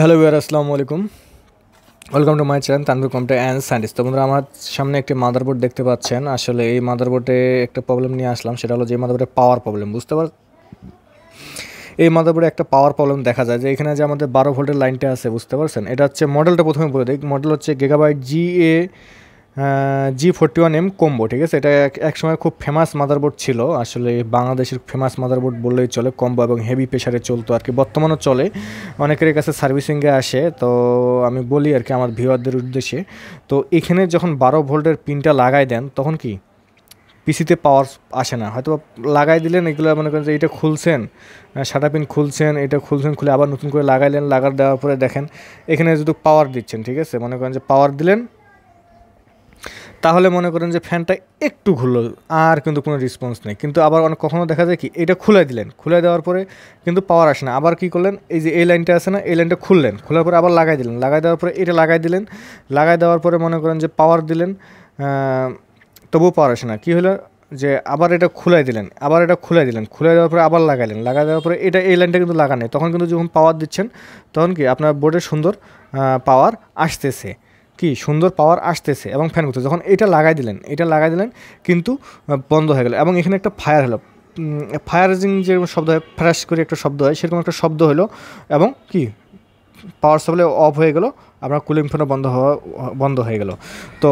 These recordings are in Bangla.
হ্যালো ভিয়ার আসসালামু আলাইকুম welcome to my channel Tanvir computer and scientist তো বন্ধুরা আমার সামনে একটি মাদারবোর্ড দেখতে পাচ্ছেন আসলে এই মাদারবোর্ডে একটা প্রবলেম নিয়ে আসলাম সেটা হলো যে মাদারবোর্ডে পাওয়ার প্রবলেম বুঝতে পার এই মাদারবোর্ডে একটা পাওয়ার প্রবলেম দেখা যায় যে এখানে যে আমাদের বারো ভোল্টের লাইনটা আছে বুঝতে পারছেন এটা হচ্ছে মডেলটা প্রথমে বলে দিই মডেল হচ্ছে gigabyte G A G forty one M combo ঠিক আছে এটা এক সময় খুব ফেমাস মাদারবোর্ড ছিল আসলে বাংলাদেশের ফেমাস মাদারবোর্ড বললেই চলে কম্বো এবং হেভি প্রেশারে চলতো আর কি বর্তমানও চলে অনেকের কাছে সার্ভিসিংয়ে আসে তো আমি বলি আর কি আমার ভিউয়ারদের উদ্দেশ্যে তো এখানে যখন বারো ভোল্টের পিনটা লাগাই দেন তখন কি পিসিতে পাওয়ার আসে না হয়তো লাগাই দিলেন এগুলো মনে করেন যে এটা খুলছেন সাটা পিন খুলছেন এটা খুলছেন খুলে আবার নতুন করে লাগাইলেন লাগার দেওয়ার পরে দেখেন এখানে যদি পাওয়ার দিচ্ছেন ঠিক আছে মনে করেন যে পাওয়ার দিলেন তাহলে মনে করেন যে ফ্যানটা একটু ঘুরলো আর কিন্তু কোনো রেসপন্স নেই কিন্তু আবার অনেক কখনও দেখা যায় কি এটা খুলে দিলেন খুলে দেওয়ার পরে কিন্তু পাওয়ার আসে না আবার কি করলেন এই যে এই লাইনটা আছে না এই লাইনটা খুললেন খোলার পরে আবার লাগাই দিলেন লাগাই দেওয়ার পরে এটা লাগাই দিলেন লাগাই দেওয়ার পরে মনে করেন যে পাওয়ার দিলেন তবুও পাওয়ার আসে না কী হলো যে আবার এটা খুলে দিলেন আবার এটা খুলে দিলেন খুলে দেওয়ার পরে আবার লাগাইলেন লাগাই দেওয়ার পরে এটা এই লাইনটা কিন্তু লাগানো তখন কিন্তু যখন পাওয়ার দিচ্ছেন তখন কি আপনার বোর্ডে সুন্দর পাওয়ার আসতেছে কি সুন্দর পাওয়ার আসতেছে এবং ফ্যান করতেছে যখন এটা লাগাই দিলেন এটা লাগাই দিলেন কিন্তু বন্ধ হয়ে গেল এবং এখানে একটা ফায়ার হলো ফায়ারিং যে শব্দ হয় ফ্র্যাশ করে একটা শব্দ হয় সেরকম একটা শব্দ হলো এবং কি পাওয়ার সাপ্লাই অফ হয়ে গেল আপনার কুলিং ফ্যানও বন্ধ হওয়া বন্ধ হয়ে গেল তো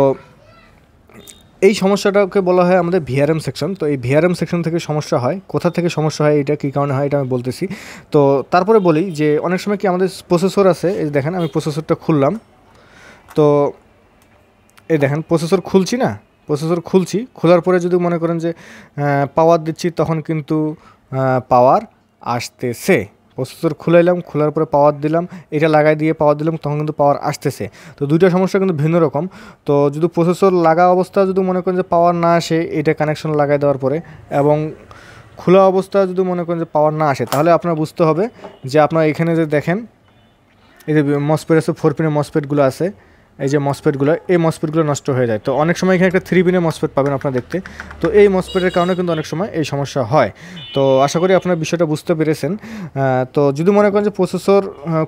এই সমস্যাটাকে বলা হয় আমাদের ভিআরএম সেকশন তো এই ভিআরএম সেকশন থেকে সমস্যা হয় কোথা থেকে সমস্যা হয় এটা কী কারণে হয় এটা আমি বলতেছি তো তারপরে বলি যে অনেক সময় কি আমাদের প্রসেসর আছে এই দেখেন আমি প্রসেসরটা খুললাম তো এই দেখেন প্রসেসর খুলছি না প্রসেসর খুলছি খোলার পরে যদি মনে করেন যে পাওয়ার দিচ্ছি তখন কিন্তু পাওয়ার আসতেছে প্রসেসর খুলাইলাম খোলার পরে পাওয়ার দিলাম এটা লাগাই দিয়ে পাওয়ার দিলাম তখন কিন্তু পাওয়ার আসতেছে তো দুইটা সমস্যা কিন্তু ভিন্ন রকম তো যদি প্রসেসর লাগা অবস্থা যদি মনে করেন যে পাওয়ার না আসে এটা কানেকশন লাগাই দেওয়ার পরে এবং খোলা অবস্থা যদি মনে করেন যে পাওয়ার না আসে তাহলে আপনার বুঝতে হবে যে আপনার এখানে যে দেখেন এই যে মসপেট আছে ফোর পিনের মসপেডগুলো আছে এই যে মসপেটগুলো এই মসপেটগুলো নষ্ট হয়ে যায় তো অনেক সময় এখানে একটা থ্রি বিনে মসপেট পাবেন আপনারা দেখতে তো এই মসপেটের কারণে কিন্তু অনেক সময় এই সমস্যা হয় তো আশা করি আপনারা বিষয়টা বুঝতে পেরেছেন তো যদি মনে করেন যে প্রসেসর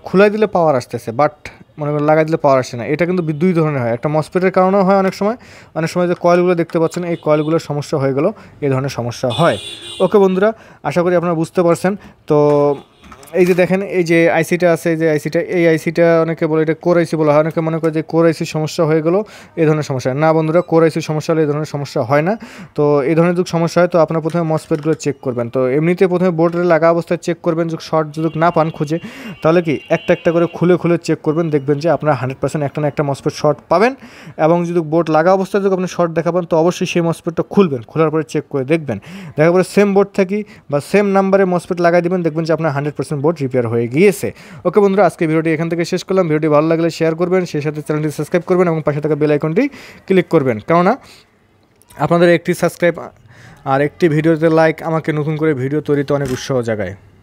খুলাই দিলে পাওয়ার আসতেছে বাট মনে করেন লাগাই দিলে পাওয়ার আসে না এটা কিন্তু দুই ধরনের হয় একটা মসপেটের কারণেও হয় অনেক সময় অনেক সময় যে কয়েলগুলো দেখতে পাচ্ছেন এই কয়েলগুলোর সমস্যা হয়ে গেল এই ধরনের সমস্যা হয় ওকে বন্ধুরা আশা করি আপনারা বুঝতে পারছেন তো এই যে দেখেন এই যে আইসিটা আছে এই যে আইসিটা এই আইসিটা অনেকে বলে এটা কোর আইসি বলা হয় অনেকে মনে করে যে কোর আইসির সমস্যা হয়ে গেলো এই ধরনের সমস্যা না বন্ধুরা কোর আইসির সমস্যা হলে এই ধরনের সমস্যা হয় না তো এই ধরনের যদি সমস্যা হয় তো আপনার প্রথমে মসপেটগুলো চেক করবেন তো এমনিতে প্রথমে বোর্ডের লাগা অবস্থায় চেক করবেন যদি শর্ট যদি না পান খুঁজে তাহলে কি একটা একটা করে খুলে খুলে চেক করবেন দেখবেন যে আপনার হান্ড্রেড পার্সেন্ট একটা না একটা মসপেট শর্ট পাবেন এবং যদি বোর্ড লাগা অবস্থায় যদি আপনি শর্ট দেখাবেন তো অবশ্যই সেই মসপেটটা খুলবেন খোলার পরে চেক করে দেখবেন দেখার পরে সেম বোর্ড থাকি বা সেম নাম্বারে মসপেট লাগাই দেবেন দেখবেন যে আপনার hundred percent transmission board repair হয়ে গিয়েছে ওকে বন্ধুরা আজকে ভিডিওটি এখান থেকে শেষ করলাম ভিডিওটি ভালো লাগলে শেয়ার করবেন সেই সাথে চ্যানেলটি সাবস্ক্রাইব করবেন এবং পাশে থাকা বেল আইকনটি ক্লিক করবেন কেননা আপনাদের একটি সাবস্ক্রাইব আর একটি ভিডিওতে লাইক আমাকে নতুন করে ভিডিও তৈরিতে অনেক উৎসাহ জাগায়